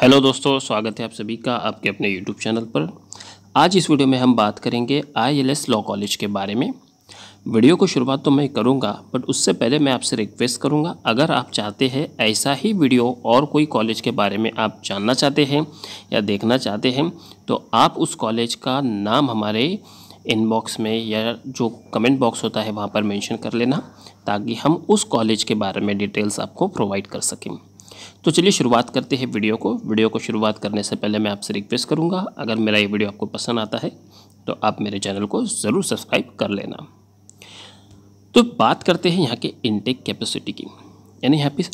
Hello दोस्तों स्वागत है आप सभी का आपके अपने यूट्यूब चैनल पर आज इस वीडियो में हम बात करेंगे आईएलएस लॉ कॉलेज के बारे में वीडियो को शुरुआत तो मैं करूंगा बट उससे पहले मैं आपसे रिक्वेस्ट करूंगा अगर आप चाहते हैं ऐसा ही वीडियो और कोई कॉलेज के बारे में आप जानना चाहते हैं या देखना चाहते हैं तो आप उस कॉलेज का नाम हमारे इनबॉक्स में या जो कमेंट बॉक्स होता है वहाँ पर मैंशन कर लेना ताकि हम उस कॉलेज के बारे में डिटेल्स आपको प्रोवाइड कर सकें तो चलिए शुरुआत करते हैं वीडियो को वीडियो को शुरुआत करने से पहले मैं आपसे रिक्वेस्ट करूँगा अगर मेरा ये वीडियो आपको पसंद आता है तो आप मेरे चैनल को ज़रूर सब्सक्राइब कर लेना तो बात करते हैं यहाँ के इनटेक कैपेसिटी की यानी यहाँ पे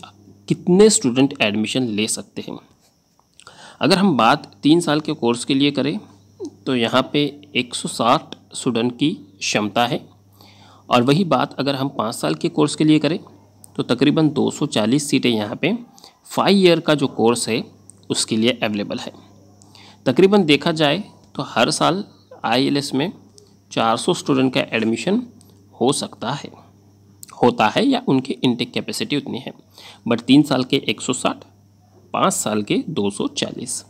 कितने स्टूडेंट एडमिशन ले सकते हैं अगर हम बात तीन साल के कोर्स के लिए करें तो यहाँ पे 160 स्टूडेंट की क्षमता है और वही बात अगर हम पाँच साल के कोर्स के लिए करें तो तकरीबन 240 सीटें यहाँ पे फाइव ईयर का जो कोर्स है उसके लिए अवेलेबल है तकरीबन देखा जाए तो हर साल आईएलएस में 400 स्टूडेंट का एडमिशन हो सकता है होता है या उनकी इनटेक कैपेसिटी उतनी है बट तीन साल के 160, पाँच साल के 240।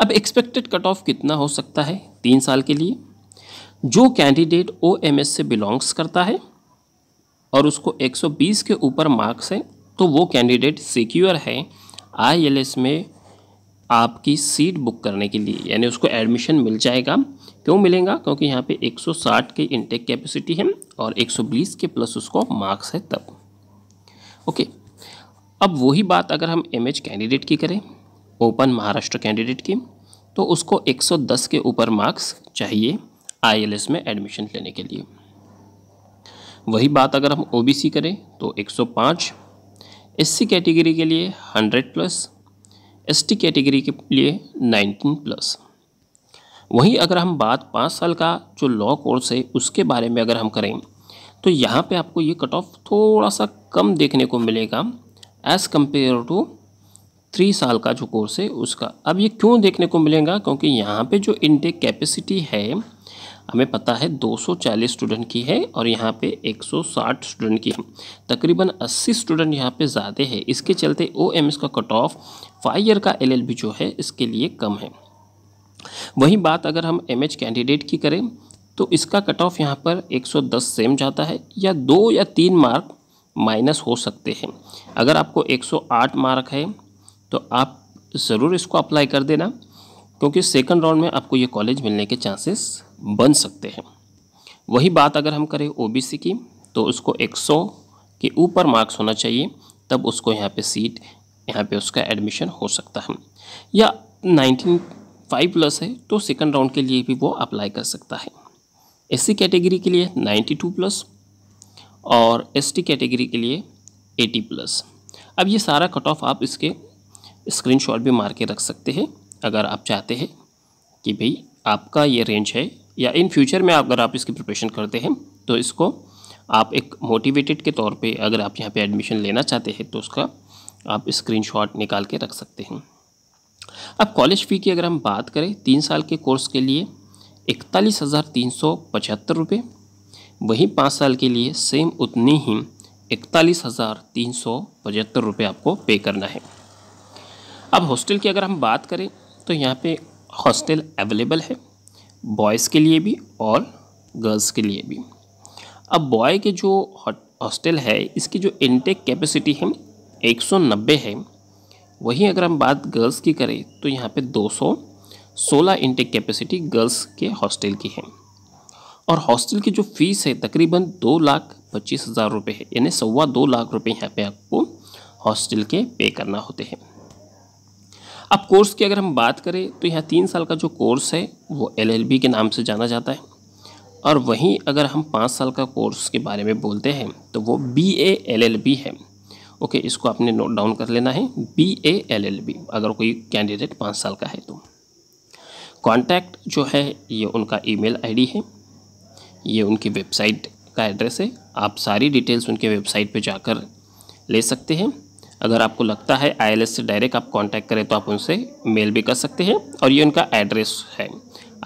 अब एक्सपेक्टेड कट ऑफ कितना हो सकता है तीन साल के लिए जो कैंडिडेट ओ से बिलोंग्स करता है और उसको 120 के ऊपर मार्क्स हैं तो वो कैंडिडेट सिक्योर है आई में आपकी सीट बुक करने के लिए यानी उसको एडमिशन मिल जाएगा क्यों मिलेगा क्योंकि यहाँ पे 160 की इनटेक कैपेसिटी है और 120 के प्लस उसको मार्क्स है तब ओके अब वही बात अगर हम एम कैंडिडेट की करें ओपन महाराष्ट्र कैंडिडेट की तो उसको 110 के ऊपर मार्क्स चाहिए आईएलएस में एडमिशन लेने के लिए वही बात अगर हम ओबीसी करें तो 105 एससी कैटेगरी के लिए 100 प्लस एसटी कैटेगरी के लिए 19 प्लस वहीं अगर हम बात पाँच साल का जो लॉ कोर्स है उसके बारे में अगर हम करें तो यहाँ पे आपको ये कट ऑफ थोड़ा सा कम देखने को मिलेगा एज़ कम्पेयर टू थ्री साल का जो कोर्स है उसका अब ये क्यों देखने को मिलेगा क्योंकि यहाँ पे जो इनटेक कैपेसिटी है हमें पता है 240 स्टूडेंट की है और यहाँ पे 160 स्टूडेंट की है तकरीबन 80 स्टूडेंट यहाँ पे ज़्यादा है इसके चलते ओ का कट ऑफ फाइव ईयर का एल जो है इसके लिए कम है वही बात अगर हम एम कैंडिडेट की करें तो इसका कट ऑफ यहाँ पर 110 सेम जाता है या दो या तीन मार्क माइनस हो सकते हैं अगर आपको 108 मार्क है तो आप ज़रूर इसको अप्लाई कर देना क्योंकि सेकंड राउंड में आपको ये कॉलेज मिलने के चांसेस बन सकते हैं वही बात अगर हम करें ओबीसी की तो उसको 100 के ऊपर मार्क्स होना चाहिए तब उसको यहाँ पे सीट यहाँ पे उसका एडमिशन हो सकता है या 19 फाइव प्लस है तो सेकंड राउंड के लिए भी वो अप्लाई कर सकता है एस कैटेगरी के लिए नाइन्टी प्लस और एस कैटेगरी के लिए एटी प्लस अब ये सारा कट ऑफ आप इसके स्क्रीनशॉट भी मार के रख सकते हैं अगर आप चाहते हैं कि भाई आपका ये रेंज है या इन फ्यूचर में अगर आप इसकी प्रिपरेशन करते हैं तो इसको आप एक मोटिवेटेड के तौर पे अगर आप यहाँ पे एडमिशन लेना चाहते हैं तो उसका आप स्क्रीनशॉट निकाल के रख सकते हैं अब कॉलेज फ़ी की अगर हम बात करें तीन साल के कोर्स के लिए इकतालीस हज़ार तीन सौ पचहत्तर रुपये वहीं पाँच साल के लिए सेम उतनी ही इकतालीस हज़ार तीन सौ पचहत्तर रुपये आपको पे करना है अब हॉस्टल की अगर हम बात करें तो यहाँ पे हॉस्टल अवेलेबल है बॉयज़ के लिए भी और गर्ल्स के लिए भी अब बॉय के जो हॉस्टल है इसकी जो इनटेक कैपेसिटी है 190 है वहीं अगर हम बात गर्ल्स की करें तो यहाँ पे 216 इनटेक कैपेसिटी गर्ल्स के हॉस्टल की है और हॉस्टल की जो फीस है तकरीबन दो लाख पच्चीस हज़ार रुपये है यानी सवा दो लाख रुपये यहाँ पे आपको हॉस्टल के पे करना होते हैं अब कोर्स की अगर हम बात करें तो यहाँ तीन साल का जो कोर्स है वो एलएलबी के नाम से जाना जाता है और वहीं अगर हम पाँच साल का कोर्स के बारे में बोलते हैं तो वो B A L L B है ओके इसको आपने नोट डाउन कर लेना है B A L L B अगर कोई कैंडिडेट पाँच साल का है तो कांटेक्ट जो है ये उनका ईमेल आईडी है ये उनकी वेबसाइट का एड्रेस है आप सारी डिटेल्स उनके वेबसाइट पे जाकर ले सकते हैं अगर आपको लगता है आई से डायरेक्ट आप कांटेक्ट करें तो आप उनसे मेल भी कर सकते हैं और ये उनका एड्रेस है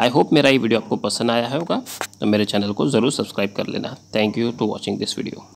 आई होप मेरा ये वीडियो आपको पसंद आया होगा तो मेरे चैनल को ज़रूर सब्सक्राइब कर लेना thank you to watching this video